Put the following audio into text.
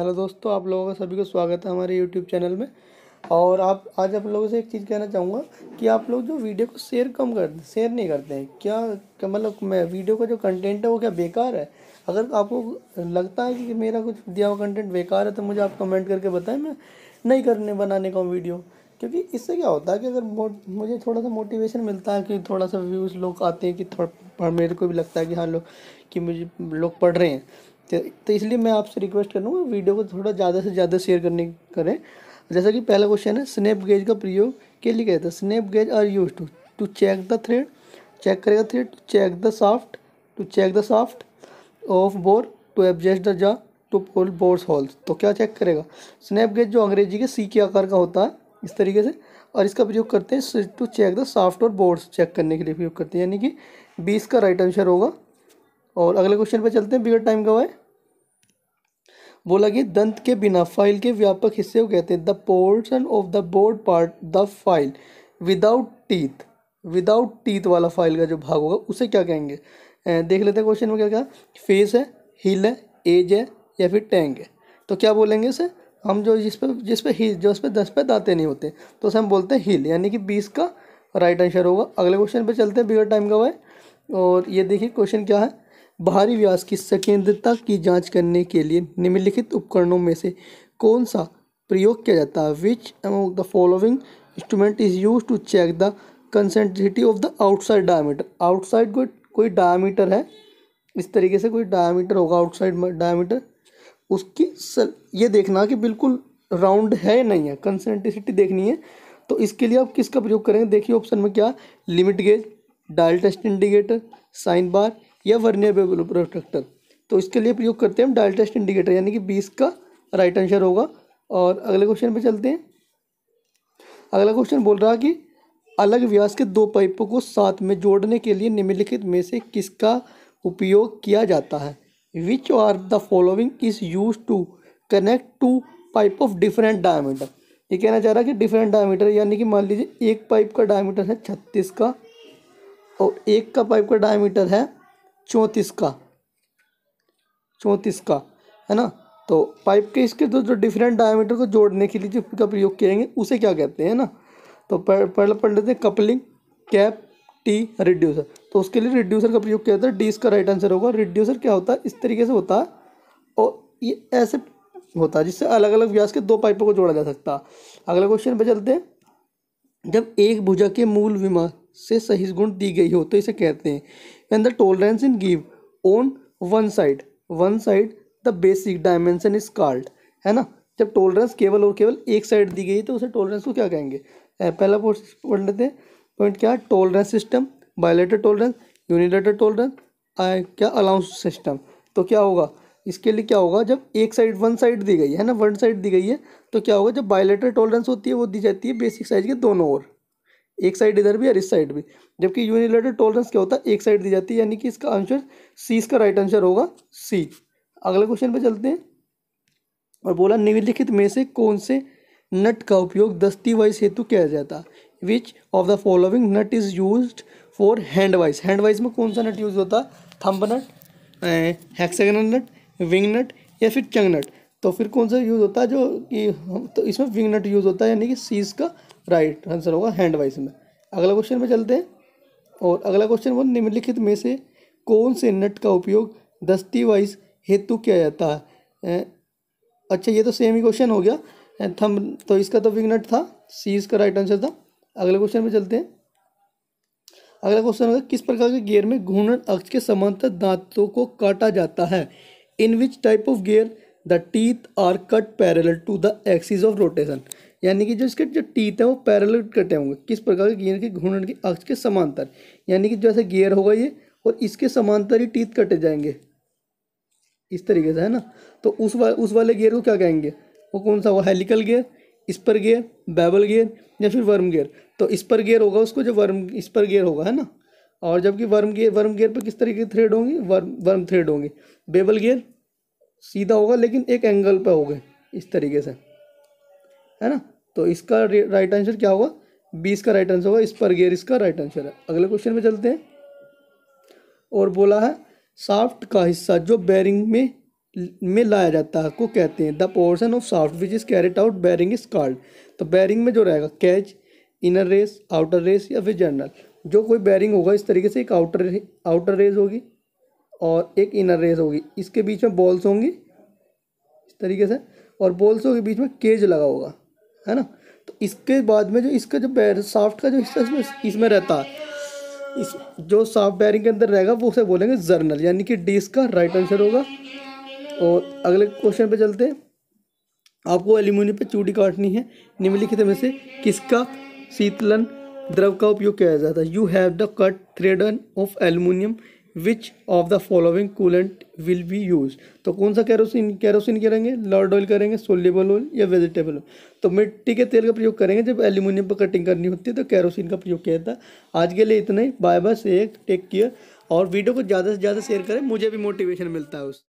hello दोस्तों आप लोगों का सभी को स्वागत है हमारे यूट्यूब चैनल में और आप आज आप लोगों से एक चीज़ कहना चाहूँगा कि आप लोग जो वीडियो को शेयर कम कर शेयर नहीं करते हैं क्या, क्या मतलब मैं वीडियो का जो कंटेंट है वो क्या बेकार है अगर आपको लगता है कि मेरा कुछ दिया हुआ कंटेंट बेकार है तो मुझे आप कमेंट करके बताएं मैं नहीं करने बनाने का हूँ वीडियो क्योंकि इससे क्या होता है कि अगर मुझे थोड़ा सा मोटिवेशन मिलता है कि थोड़ा सा व्यूज़ लोग आते हैं कि थोड़ा मेरे को भी लगता है कि हाँ लोग कि मुझे लोग पढ़ रहे हैं तो, तो इसलिए मैं आपसे रिक्वेस्ट करूँगा वीडियो को थोड़ा ज़्यादा से ज़्यादा शेयर करने करें जैसा कि पहला क्वेश्चन है स्नैप गेज का प्रयोग के लिए कहता है snap gauge are use to to check the thread check करेगा thread to check the shaft to check the shaft of bore to adjust the jaw to pole bores holes तो क्या check करेगा स्नैप गेज जो अंग्रेजी के सी के आकार का होता है इस तरीके से और इसका प्रयोग करते हैं टू चेक द साफ्ट और बोर्ड्स चेक करने के लिए प्रयोग करते हैं यानी कि बीस का राइट आंसर होगा और अगले क्वेश्चन पर चलते हैं बिगड टाइम का हुआ है बोला कि दंत के बिना फाइल के व्यापक हिस्से को कहते हैं the portion of the board part the file without teeth without teeth वाला फाइल का जो भाग होगा उसे क्या कहेंगे देख लेते हैं क्वेश्चन में क्या क्या फेस है हिल है एज है या फिर टैंक है तो क्या बोलेंगे इसे हम जो जिस पे जिस पे हिल जो इस पे दस पे दाते नहीं होते तो उसे हम बोलते हैं हिल यानी कि बीस का राइट आंसर होगा अगले क्वेश्चन पे चलते हैं बिगर टाइम का हुआ है और ये देखिए क्वेश्चन क्या है बाहरी व्यास की संकेंद्रता की जांच करने के लिए निम्नलिखित उपकरणों में से कौन सा प्रयोग किया जाता है which am the following instrument is use to check the concentricity of the outside diameter outside कोई कोई डायमीटर है इस तरीके से कोई डायमीटर होगा आउटसाइड डायमीटर उसकी सर ये देखना कि बिल्कुल राउंड है नहीं है कंसेंट्रिसिटी देखनी है तो इसके लिए आप किसका प्रयोग करेंगे देखिए ऑप्शन में क्या limit gauge dial test indicator sine bar या वर्नियर प्रोटेक्टर तो इसके लिए प्रयोग करते हैं हम डायल टेस्ट इंडिकेटर यानी कि बीस का राइट आंसर होगा और अगले क्वेश्चन पे चलते हैं अगला क्वेश्चन बोल रहा है कि अलग व्यास के दो पाइपों को साथ में जोड़ने के लिए निम्नलिखित में से किसका उपयोग किया जाता है which are the following is use to connect two pipe of different diameter ये कहना चाह रहा है कि डिफरेंट डायमीटर यानी कि मान लीजिए एक पाइप का डायमीटर है छत्तीस का और एक का पाइप का डायमीटर है चौंतीस का चौंतीस का है ना तो पाइप के इसके जो जो डिफरेंट डायमीटर को जोड़ने के लिए का प्रयोग करेंगे उसे क्या कहते हैं ना तो पहले पढ़ लेते हैं कपलिंग कैप टी रिड्यूसर तो उसके लिए रिड्यूसर का प्रयोग किया जाता है डी इसका राइट आंसर होगा रिड्यूसर क्या होता है इस तरीके से होता है और ये ऐसे होता है जिससे अलग अलग व्यास के दो पाइपों को जोड़ा जा सकता है अगला क्वेश्चन पर चलते हैं जब एक भुजा के मूल विमा से सही गुण दी गई हो तो इसे कहते हैं and the tolerance in give on one side one side the basic dimension is called है ना जब tolerance केवल और केवल एक साइड दी गई तो उसे tolerance को क्या कहेंगे पहला पढ़ लेते हैं पॉइंट क्या है tolerance system bilateral tolerance unilateral tolerance क्या अलाउंस सिस्टम तो क्या होगा इसके लिए क्या होगा जब एक साइड वन साइड दी गई है ना वन साइड दी गई है तो क्या होगा जब बायोलेटर टोलरेंस होती है वो दी जाती है बेसिक साइज के दोनों ओर एक साइड इधर भी और इस साइड भी जबकि यूनिलेटर टॉलरेंस क्या होता है एक साइड दी जाती है यानी कि इसका आंसर सी इसका राइट आंसर होगा सी अगले क्वेश्चन पे चलते हैं और बोला निम्नलिखित में से कौन से नट का उपयोग दस्ती वाइज हेतु किया जाता है which of the following nut is use for hand vice hand vice में कौन सा नट यूज होता है थम्ब नट हैक्सागनल नट विंग नट या फिर चंग नट तो फिर कौन सा यूज़ होता है जो कि तो इसमें विंग नट यूज़ होता है यानी कि सीज का राइट आंसर होगा हैंड वाइज में अगला क्वेश्चन पे चलते हैं और अगला क्वेश्चन वो निम्नलिखित में से कौन से नट का उपयोग दस्ती वाइज हेतु किया जाता है अच्छा ये तो सेम ही क्वेश्चन हो गया थम तो इसका तो विग नट था सी इसका राइट आंसर था अगले क्वेश्चन पे चलते हैं अगला क्वेश्चन होगा किस प्रकार के गियर में घूर्णन अक्ष के समांतर दांतों को काटा जाता है in which type of gear the teeth are cut parallel to the axis of rotation यानी कि जो इसके जो टीथ हैं वो पैरल कटे होंगे किस प्रकार के गियर के घूर्णन के अक्ष के समांतर यानी कि जैसे गियर होगा ये और इसके समांतर ही टीथ कटे जाएंगे इस तरीके से है ना तो उस वा, उस वाले गियर को क्या कहेंगे वो कौन सा वो helical gear spur gear bevel gear या फिर वर्म गियर तो इस पर गियर होगा उसको जो वर्म पर गियर होगा है ना और जबकि वर्म गियर वर्म गियर पर किस तरीके की थ्रेड होंगी वर्म वर्म थ्रेड होंगी बेबल गियर सीधा होगा लेकिन एक एंगल पे हो इस तरीके से है ना तो इसका राइट आंसर क्या होगा बीस का राइट आंसर होगा इस पर गेयर इसका राइट आंसर है अगले क्वेश्चन में चलते हैं और बोला है साफ्ट का हिस्सा जो बैरिंग में में लाया जाता है को कहते हैं the portion of shaft which is carried out bearing is called तो बैरिंग में जो रहेगा cage inner race outer race या फिर जनरल जो कोई बैरिंग होगा इस तरीके से एक आउटर आउटर रेस होगी और एक इनर रेस होगी इसके बीच में बॉल्स होंगी इस तरीके से और बॉल्सों के बीच में केज लगा होगा है ना तो इसके बाद में जो इसका जो बैर साफ्ट का जो हिस्सा इसमें इसमें रहता है इस जो साफ्ट बैरिंग के अंदर रहेगा वो उसे बोलेंगे जर्नल यानी कि डिस्क का राइट आंसर होगा और अगले क्वेश्चन पे चलते हैं आपको एल्यूमिनियम पे चूटी काटनी है निम्नलिखित में से किसका शीतलन द्रव का उपयोग किया जाता है you have the cut threading of aluminium which of the following coolant will be use तो कौन सा कैरोसिन कैरोसिन करेंगे लॉर्ड ऑयल करेंगे सोलेबल ऑयल या वेजिटेबल ऑयल तो मिट्टी के तेल का प्रयोग करेंगे जब एल्यूमिनियम पर कटिंग करनी होती है तो कैरोसिन का प्रयोग किया था आज के लिए इतना ही बाय बाय से टेक केयर और वीडियो को ज़्यादा से ज़्यादा शेयर करें मुझे भी मोटिवेशन मिलता है उस